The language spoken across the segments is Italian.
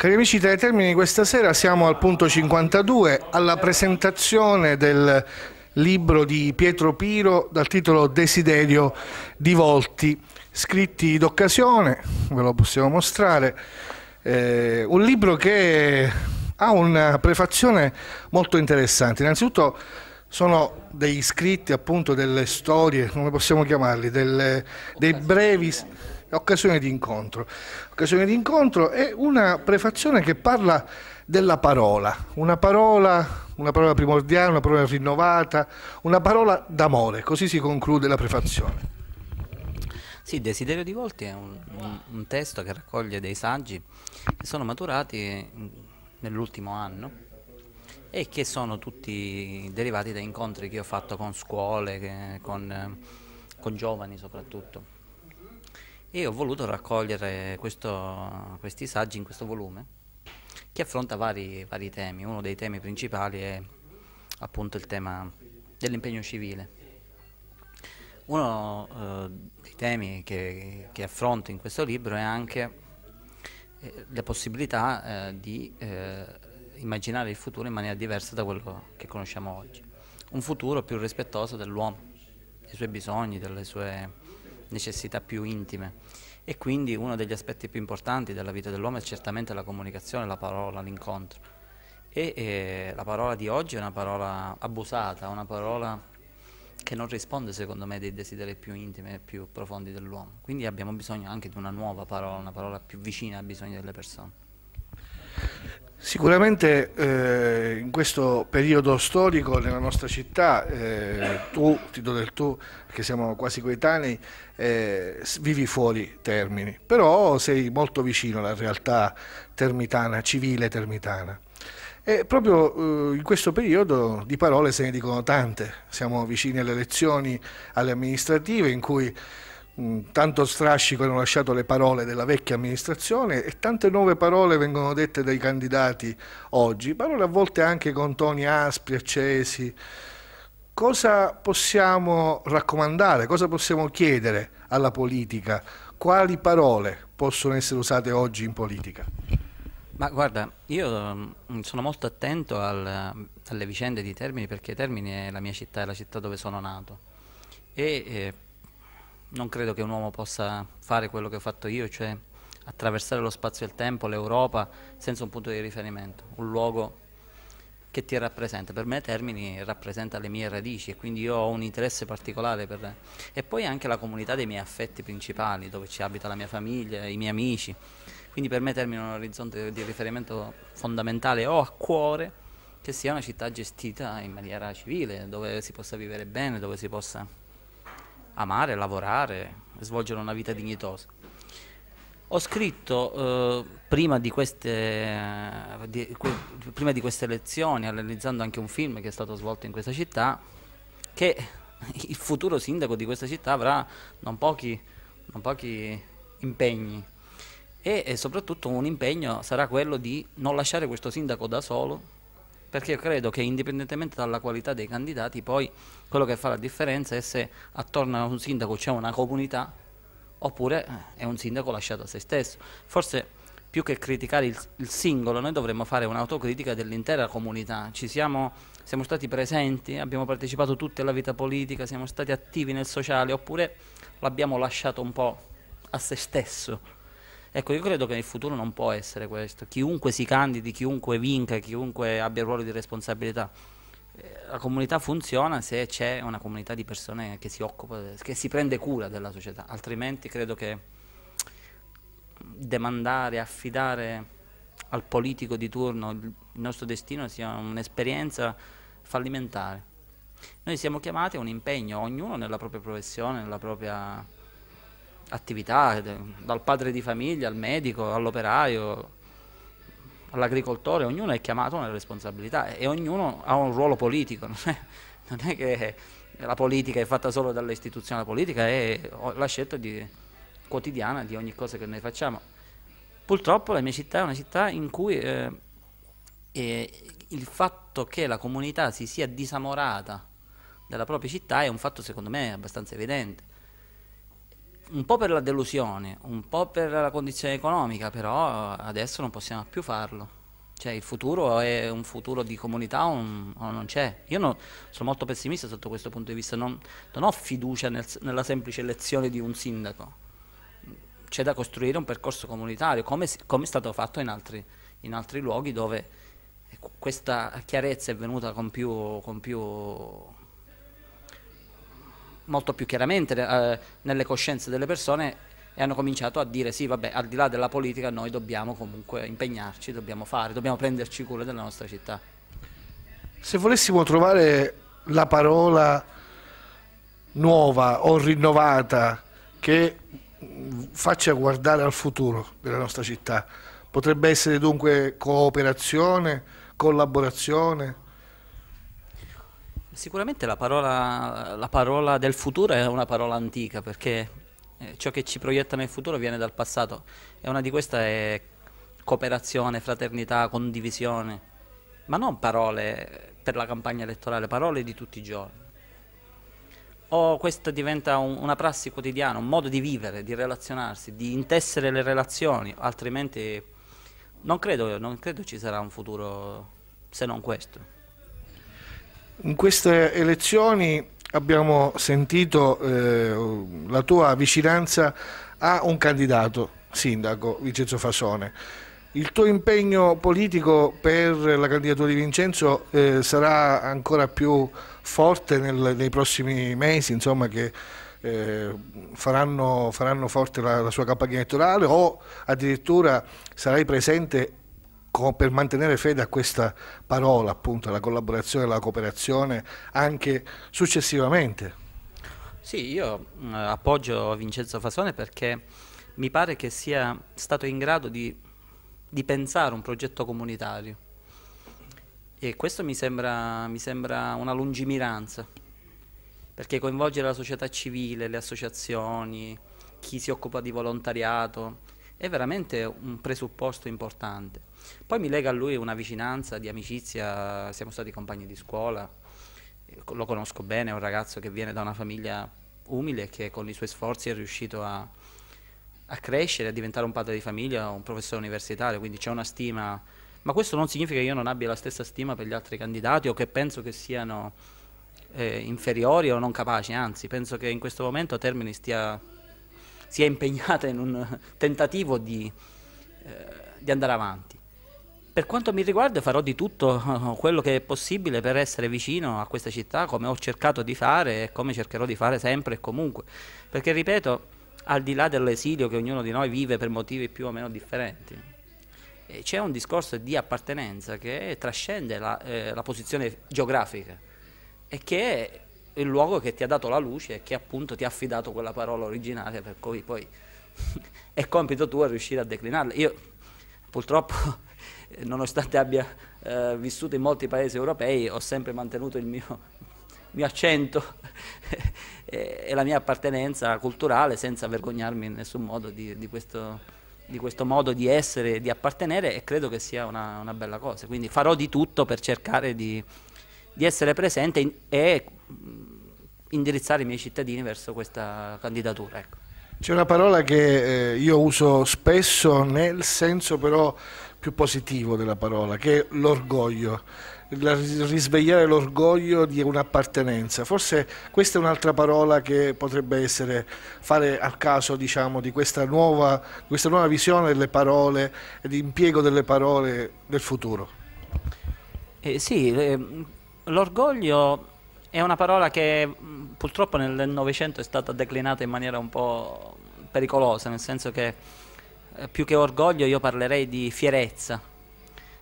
Cari amici tra i termini, questa sera siamo al punto 52 alla presentazione del libro di Pietro Piro dal titolo Desiderio di Volti, scritti d'occasione, ve lo possiamo mostrare, eh, un libro che ha una prefazione molto interessante. Innanzitutto sono degli scritti, appunto, delle storie, come possiamo chiamali, delle, dei brevi occasione di incontro. Occasione di incontro è una prefazione che parla della parola, una parola, una parola primordiale, una parola rinnovata, una parola d'amore, così si conclude la prefazione. Sì, Desiderio di Volti è un, un, un testo che raccoglie dei saggi che sono maturati nell'ultimo anno e che sono tutti derivati da incontri che ho fatto con scuole, che, con, con giovani soprattutto e ho voluto raccogliere questo, questi saggi in questo volume che affronta vari, vari, temi. Uno dei temi principali è appunto il tema dell'impegno civile. Uno eh, dei temi che, che, affronto in questo libro è anche eh, la possibilità eh, di eh, immaginare il futuro in maniera diversa da quello che conosciamo oggi. Un futuro più rispettoso dell'uomo, dei suoi bisogni, delle sue necessità più intime. E quindi uno degli aspetti più importanti della vita dell'uomo è certamente la comunicazione, la parola, l'incontro. E eh, la parola di oggi è una parola abusata, una parola che non risponde secondo me dei desideri più intimi e più profondi dell'uomo. Quindi abbiamo bisogno anche di una nuova parola, una parola più vicina ai bisogni delle persone. Sicuramente eh, in questo periodo storico nella nostra città, eh, tu, ti do del tu, che siamo quasi coetanei, eh, vivi fuori Termini, però sei molto vicino alla realtà termitana, civile termitana. E proprio eh, in questo periodo di parole se ne dicono tante, siamo vicini alle elezioni, alle amministrative in cui Mm, tanto strascico hanno lasciato le parole della vecchia amministrazione e tante nuove parole vengono dette dai candidati oggi, parole a volte anche con toni aspri, accesi. Cosa possiamo raccomandare, cosa possiamo chiedere alla politica? Quali parole possono essere usate oggi in politica? Ma guarda, io mm, sono molto attento al, alle vicende di Termini perché Termini è la mia città, è la città dove sono nato. E, eh, non credo che un uomo possa fare quello che ho fatto io, cioè attraversare lo spazio e il tempo, l'Europa, senza un punto di riferimento, un luogo che ti rappresenta. Per me Termini rappresenta le mie radici e quindi io ho un interesse particolare per... Le... E poi anche la comunità dei miei affetti principali, dove ci abita la mia famiglia, i miei amici. Quindi per me Termini è un orizzonte di riferimento fondamentale. Ho a cuore che sia una città gestita in maniera civile, dove si possa vivere bene, dove si possa amare, lavorare, svolgere una vita dignitosa. Ho scritto eh, prima, di queste, di, prima di queste lezioni, analizzando anche un film che è stato svolto in questa città, che il futuro sindaco di questa città avrà non pochi, non pochi impegni e, e soprattutto un impegno sarà quello di non lasciare questo sindaco da solo perché io credo che indipendentemente dalla qualità dei candidati poi quello che fa la differenza è se attorno a un sindaco c'è una comunità oppure eh, è un sindaco lasciato a se stesso. Forse più che criticare il, il singolo noi dovremmo fare un'autocritica dell'intera comunità. Siamo, siamo stati presenti, abbiamo partecipato tutti alla vita politica, siamo stati attivi nel sociale oppure l'abbiamo lasciato un po' a se stesso. Ecco, io credo che il futuro non può essere questo. Chiunque si candidi, chiunque vinca, chiunque abbia ruolo di responsabilità. Eh, la comunità funziona se c'è una comunità di persone che si occupa, che si prende cura della società, altrimenti credo che demandare, affidare al politico di turno il nostro destino sia un'esperienza fallimentare. Noi siamo chiamati a un impegno, ognuno nella propria professione, nella propria attività, dal padre di famiglia al medico, all'operaio, all'agricoltore, ognuno è chiamato a una responsabilità e ognuno ha un ruolo politico, non è, non è che la politica è fatta solo dalle istituzioni, la politica è la scelta di, quotidiana di ogni cosa che noi facciamo. Purtroppo la mia città è una città in cui eh, eh, il fatto che la comunità si sia disamorata della propria città è un fatto secondo me abbastanza evidente un po' per la delusione, un po' per la condizione economica, però adesso non possiamo più farlo. Cioè il futuro è un futuro di comunità o non c'è. Io non, sono molto pessimista sotto questo punto di vista, non, non ho fiducia nel, nella semplice elezione di un sindaco. C'è da costruire un percorso comunitario, come, come è stato fatto in altri, in altri luoghi dove eh, questa chiarezza è venuta con più, con più molto più chiaramente eh, nelle coscienze delle persone e hanno cominciato a dire sì, vabbè, al di là della politica noi dobbiamo comunque impegnarci, dobbiamo fare, dobbiamo prenderci cura della nostra città. Se volessimo trovare la parola nuova o rinnovata che faccia guardare al futuro della nostra città, potrebbe essere dunque cooperazione, collaborazione, Sicuramente la parola, la parola, del futuro è una parola antica perché eh, ciò che ci proietta nel futuro viene dal passato e una di queste è cooperazione, fraternità, condivisione, ma non parole per la campagna elettorale, parole di tutti i giorni. O questa diventa un, una prassi quotidiana, un modo di vivere, di relazionarsi, di intessere le relazioni, altrimenti non credo, non credo ci sarà un futuro se non questo. In queste elezioni abbiamo sentito eh, la tua vicinanza a un candidato, sindaco Vincenzo Fasone. Il tuo impegno politico per la candidatura di Vincenzo eh, sarà ancora più forte nel, nei prossimi mesi, insomma, che eh, faranno, faranno, forte la, la sua campagna elettorale o addirittura sarai presente per mantenere fede a questa parola, appunto, alla collaborazione e alla cooperazione anche successivamente? Sì, io mm, appoggio Vincenzo Fasone perché mi pare che sia stato in grado di, di pensare un progetto comunitario e questo mi sembra, mi sembra una lungimiranza perché coinvolgere la società civile, le associazioni, chi si occupa di volontariato, è veramente un presupposto importante. Poi mi lega a lui una vicinanza di amicizia, siamo stati compagni di scuola, eh, lo conosco bene, è un ragazzo che viene da una famiglia umile che con i suoi sforzi è riuscito a, a crescere, a diventare un padre di famiglia, un professore universitario, quindi c'è una stima, ma questo non significa che io non abbia la stessa stima per gli altri candidati o che penso che siano eh, inferiori o non capaci, anzi penso che in questo momento Termini stia si è impegnata in un tentativo di, eh, di andare avanti. Per quanto mi riguarda farò di tutto eh, quello che è possibile per essere vicino a questa città, come ho cercato di fare e come cercherò di fare sempre e comunque. Perché, ripeto, al di là dell'esilio che ognuno di noi vive per motivi più o meno differenti, eh, c'è un discorso di appartenenza che trascende la, eh, la posizione geografica e che il luogo che ti ha dato la luce e che appunto ti ha affidato quella parola originaria, per cui poi è compito tuo riuscire a declinarla. Io purtroppo, nonostante abbia eh, vissuto in molti paesi europei, ho sempre mantenuto il mio, mio accento e, e, la mia appartenenza culturale senza vergognarmi in nessun modo di, di, questo, di questo, modo di essere, di appartenere e credo che sia una, una bella cosa. Quindi farò di tutto per cercare di di essere presente in, e mm, indirizzare i miei cittadini verso questa candidatura. Ecco. C'è una parola che eh, io uso spesso nel senso però più positivo della parola, che è l'orgoglio, risvegliare l'orgoglio di un'appartenenza. Forse questa è un'altra parola che potrebbe essere fare al caso diciamo, di questa nuova, questa nuova visione delle parole e di impiego delle parole del futuro. Eh sì, eh, l'orgoglio è una parola che purtroppo nel Novecento è stata declinata in maniera un po' pericolosa, nel senso che eh, più che orgoglio io parlerei di fierezza,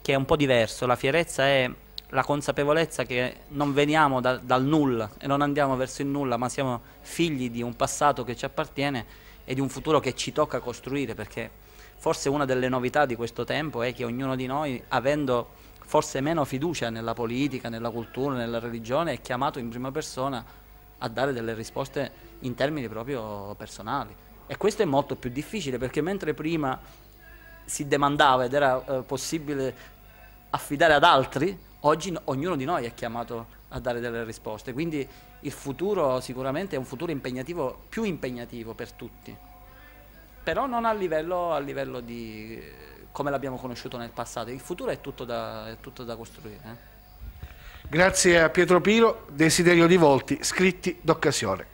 che è un po' diverso. La fierezza è la consapevolezza che non veniamo da, dal nulla e non andiamo verso il nulla, ma siamo figli di un passato che ci appartiene e di un futuro che ci tocca costruire, perché forse una delle novità di questo tempo è che ognuno di noi, avendo forse meno fiducia nella politica, nella cultura, nella religione, è chiamato in prima persona a dare delle risposte in termini proprio personali. E questo è molto più difficile perché mentre prima si demandava ed era eh, possibile affidare ad altri, oggi no, ognuno di noi è chiamato a dare delle risposte. Quindi il futuro sicuramente è un futuro impegnativo, più impegnativo per tutti, però non a livello, a livello di come l'abbiamo conosciuto nel passato. Il futuro è tutto da, è tutto da costruire. Eh? Grazie a Pietro Piro, desiderio di volti, scritti d'occasione.